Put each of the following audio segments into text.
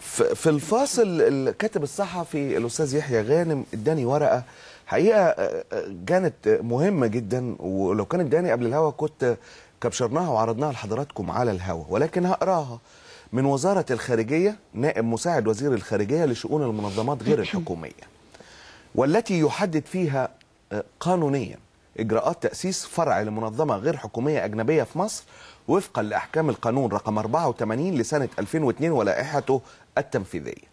في الفاصل الكاتب الصحفي الاستاذ يحيى غانم اداني ورقه حقيقه آه، آه، كانت مهمه جدا ولو كان اداني قبل الهوا كنت كبشرناها وعرضناها لحضراتكم على الهوا ولكن هقراها من وزاره الخارجيه نائب مساعد وزير الخارجيه لشؤون المنظمات غير الحكوميه والتي يحدد فيها آه، قانونيا إجراءات تأسيس فرع لمنظمة غير حكومية أجنبية في مصر وفقا لأحكام القانون رقم 84 لسنة 2002 ولائحته التنفيذية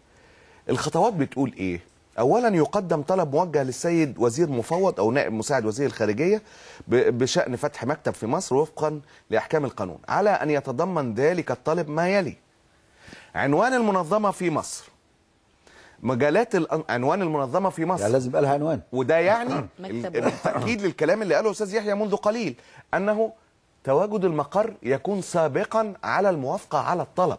الخطوات بتقول إيه؟ اولا يقدم طلب موجه للسيد وزير مفوض او نائب مساعد وزير الخارجيه بشان فتح مكتب في مصر وفقا لاحكام القانون على ان يتضمن ذلك الطلب ما يلي عنوان المنظمه في مصر مجالات عنوان المنظمه في مصر يعني لازم يبقى لها عنوان وده يعني التاكيد للكلام اللي قاله الاستاذ يحيى منذ قليل انه تواجد المقر يكون سابقا على الموافقه على الطلب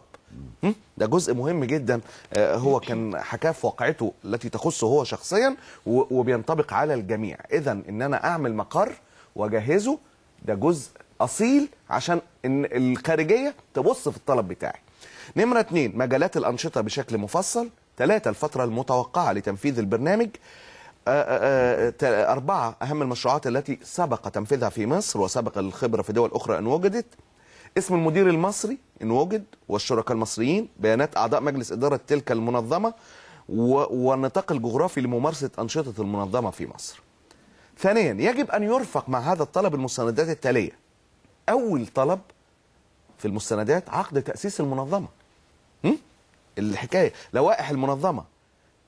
ده جزء مهم جدا آه، هو كان حكاه في واقعته التي تخصه هو شخصيا وبينطبق على الجميع اذا ان انا اعمل مقر واجهزه ده جزء اصيل عشان ان الخارجيه تبص في الطلب بتاعي نمره اتنين مجالات الانشطه بشكل مفصل ثلاثة الفترة المتوقعة لتنفيذ البرنامج آه، آه، آه، أربعة أهم المشروعات التي سبق تنفيذها في مصر وسبق الخبرة في دول أخرى إن وجدت اسم المدير المصري إن وجد والشركاء المصريين بيانات أعضاء مجلس إدارة تلك المنظمة والنطاق الجغرافي لممارسة أنشطة المنظمة في مصر ثانيا يجب أن يرفق مع هذا الطلب المستندات التالية أول طلب في المستندات عقد تأسيس المنظمة الحكايه لوائح المنظمه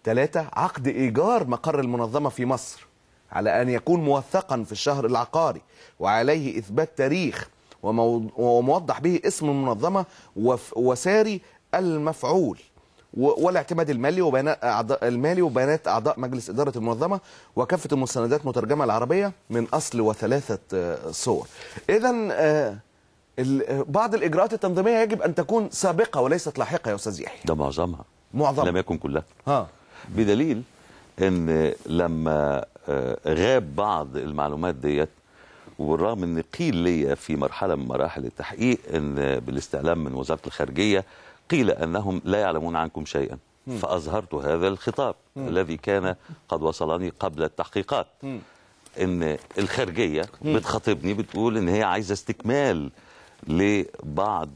ثلاثة عقد إيجار مقر المنظمة في مصر على أن يكون موثقا في الشهر العقاري وعليه إثبات تاريخ وموضح به اسم المنظمة وساري المفعول والاعتماد المالي وبيانات اعضاء المالي وبيانات اعضاء مجلس اداره المنظمه وكافه المستندات مترجمه العربيه من اصل وثلاثه آه، صور اذا آه، بعض الاجراءات التنظيميه يجب ان تكون سابقه وليست لاحقه يا استاذ يحيى ده معظمها معظمها لم يكن كلها ها بدليل ان لما آه، غاب بعض المعلومات ديت وبالرغم ان قيل لي في مرحله من مراحل التحقيق ان بالاستعلام من وزاره الخارجيه قيل انهم لا يعلمون عنكم شيئا فاظهرت هذا الخطاب م. الذي كان قد وصلني قبل التحقيقات م. ان الخارجيه بتخاطبني بتقول ان هي عايزه استكمال لبعض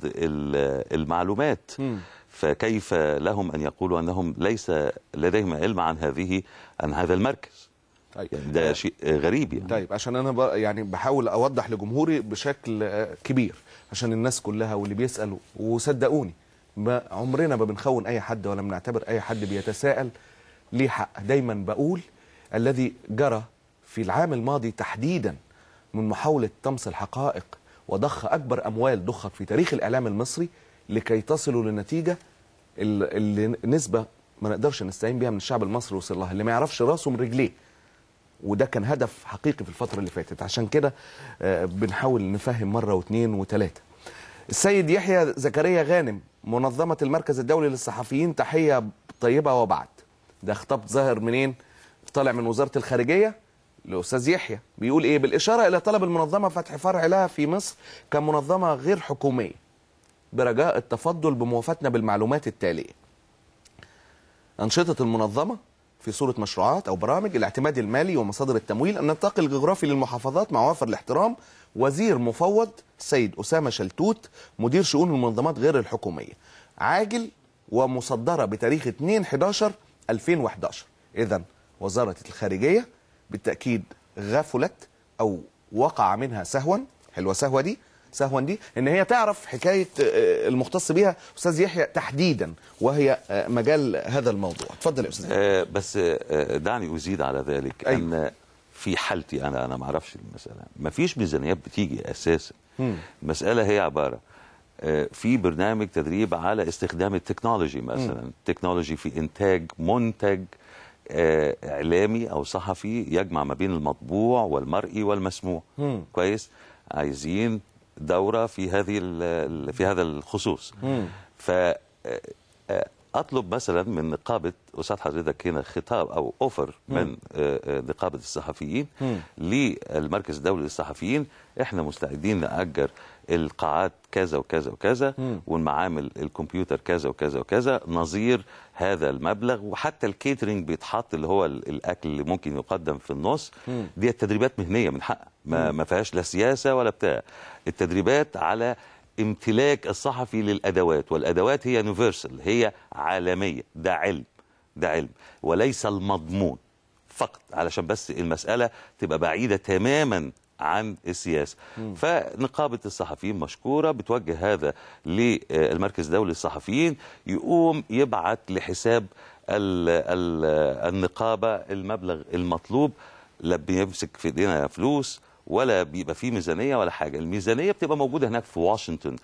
المعلومات م. فكيف لهم أن يقولوا أنهم ليس لديهم علم عن هذه عن هذا المركز طيب. يعني ده شيء غريب يعني. طيب عشان انا يعني بحاول اوضح لجمهوري بشكل كبير عشان الناس كلها واللي بيسالوا وصدقوني ما عمرنا ما بنخون اي حد ولا بنعتبر اي حد بيتساءل ليه حق دايما بقول الذي جرى في العام الماضي تحديدا من محاوله طمس الحقائق وضخ أكبر أموال ضخت في تاريخ الإعلام المصري لكي تصلوا للنتيجة اللي نسبة ما نقدرش نستعين بيها من الشعب المصري وصل لها اللي ما يعرفش راسه من رجليه وده كان هدف حقيقي في الفترة اللي فاتت عشان كده آه، بنحاول نفهم مرة واثنين وثلاثة السيد يحيى زكريا غانم منظمة المركز الدولي للصحفيين تحية طيبة وبعد ده خطاب ظاهر منين طالع من وزارة الخارجية الأستاذ يحيى بيقول إيه بالإشارة إلى طلب المنظمة فتح فرع لها في مصر كمنظمة غير حكومية برجاء التفضل بموافاتنا بالمعلومات التالية أنشطة المنظمة في صورة مشروعات أو برامج الاعتماد المالي ومصادر التمويل النطاق الجغرافي للمحافظات مع وافر الاحترام وزير مفوض سيد أسامة شلتوت مدير شؤون المنظمات غير الحكومية عاجل ومصدرة بتاريخ 2/11/2011 إذا وزارة الخارجية بالتاكيد غفلت او وقع منها سهوا حلوه سهوه دي سهوا دي ان هي تعرف حكايه آه، المختص بيها استاذ يحيى تحديدا وهي آه، مجال هذا الموضوع اتفضل يا استاذ أه بس آه، دعني ازيد على ذلك أيوه. ان في حالتي انا انا ما اعرفش المساله ما فيش ميزانيات بتيجي اساسا المساله هي عباره في برنامج تدريب على استخدام التكنولوجي مثلا التكنولوجي في انتاج منتج آه، اعلامي او صحفي يجمع ما بين المطبوع والمرئي والمسموع مم. كويس عايزين دوره في هذه في هذا الخصوص مم. ف آه، آه، اطلب مثلا من نقابه استاذ حضرتك هنا خطاب او اوفر من آه، آه، نقابه الصحفيين للمركز الدولي للصحفيين احنا مستعدين ناجر القاعات كذا وكذا وكذا والمعامل الكمبيوتر كذا وكذا وكذا نظير هذا المبلغ وحتى الكيترينج بيتحط اللي هو الاكل اللي ممكن يقدم في النص دي تدريبات مهنيه من حق ما, ما فيهاش لا سياسه ولا بتاع التدريبات على امتلاك الصحفي للأدوات والأدوات هي يونيفرسال هي عالمية ده علم ده علم وليس المضمون فقط علشان بس المسألة تبقى بعيدة تماما عن السياسة مم. فنقابة الصحفيين مشكورة بتوجه هذا للمركز الدولي للصحفيين يقوم يبعت لحساب ال ال النقابة المبلغ المطلوب لا بيمسك في ايدينا فلوس ولا بيبقى فيه ميزانيه ولا حاجه الميزانيه بتبقى موجوده هناك في واشنطن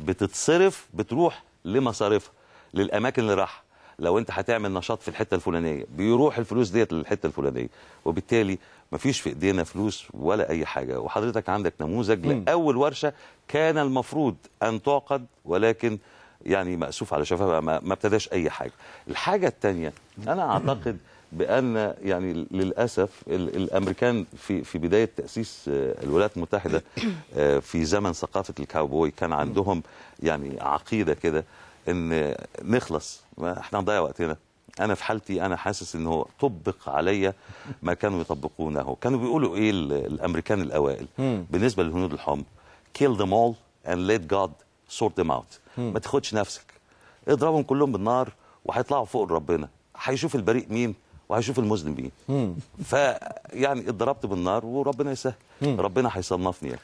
بتتصرف بتروح لمصاريفها للاماكن اللي راح لو انت هتعمل نشاط في الحته الفلانيه بيروح الفلوس ديت للحته الفلانيه وبالتالي مفيش في ايدينا فلوس ولا اي حاجه وحضرتك عندك نموذج م. لاول ورشه كان المفروض ان تعقد ولكن يعني مأسوف على شفافها ما ابتداش اي حاجه الحاجه الثانيه انا اعتقد بان يعني للاسف الامريكان في في بدايه تاسيس آه، الولايات المتحده آه، في زمن ثقافه الكاوبوي كان عندهم يعني عقيده كده ان نخلص ما احنا نضيع وقتنا انا في حالتي انا حاسس انه طبق عليا ما كانوا يطبقونه كانوا بيقولوا ايه الامريكان الاوائل بالنسبه للهنود الحمر kill them all and let God sort them out ما تاخدش نفسك اضربهم كلهم بالنار وهيطلعوا فوق ربنا هيشوف البريء مين وهشوف المذنب مين فيعني اتضربت بالنار وربنا يسهل ربنا هيصنفني يعني